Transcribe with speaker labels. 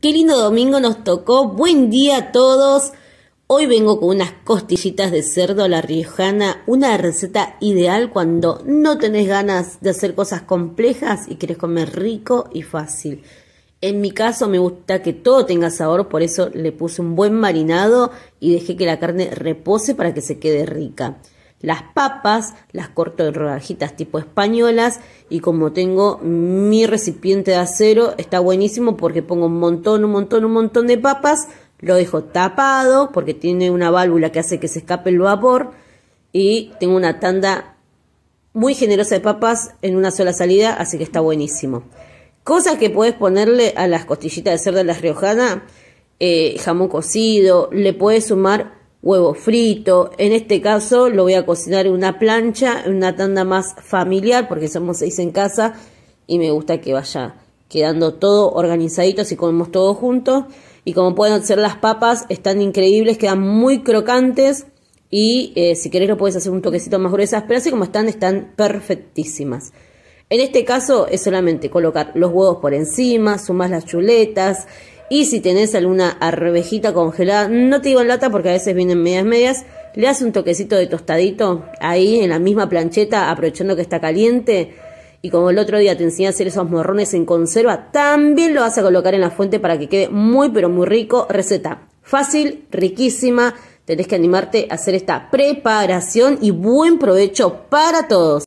Speaker 1: Qué lindo domingo nos tocó. Buen día a todos. Hoy vengo con unas costillitas de cerdo a la riojana, una receta ideal cuando no tenés ganas de hacer cosas complejas y querés comer rico y fácil. En mi caso me gusta que todo tenga sabor, por eso le puse un buen marinado y dejé que la carne repose para que se quede rica las papas, las corto en rodajitas tipo españolas y como tengo mi recipiente de acero, está buenísimo porque pongo un montón, un montón, un montón de papas, lo dejo tapado porque tiene una válvula que hace que se escape el vapor y tengo una tanda muy generosa de papas en una sola salida, así que está buenísimo. Cosas que puedes ponerle a las costillitas de cerdo de la riojana, eh, jamón cocido, le puedes sumar huevo frito. En este caso lo voy a cocinar en una plancha, en una tanda más familiar, porque somos seis en casa y me gusta que vaya quedando todo organizadito, así comemos todo juntos. Y como pueden hacer las papas, están increíbles, quedan muy crocantes. Y eh, si querés lo puedes hacer un toquecito más gruesas, pero así como están, están perfectísimas. En este caso es solamente colocar los huevos por encima, sumas las chuletas, y si tenés alguna arvejita congelada, no te digo en lata porque a veces vienen medias medias, le hace un toquecito de tostadito ahí en la misma plancheta, aprovechando que está caliente. Y como el otro día te enseñé a hacer esos morrones en conserva, también lo vas a colocar en la fuente para que quede muy pero muy rico. Receta fácil, riquísima. Tenés que animarte a hacer esta preparación y buen provecho para todos.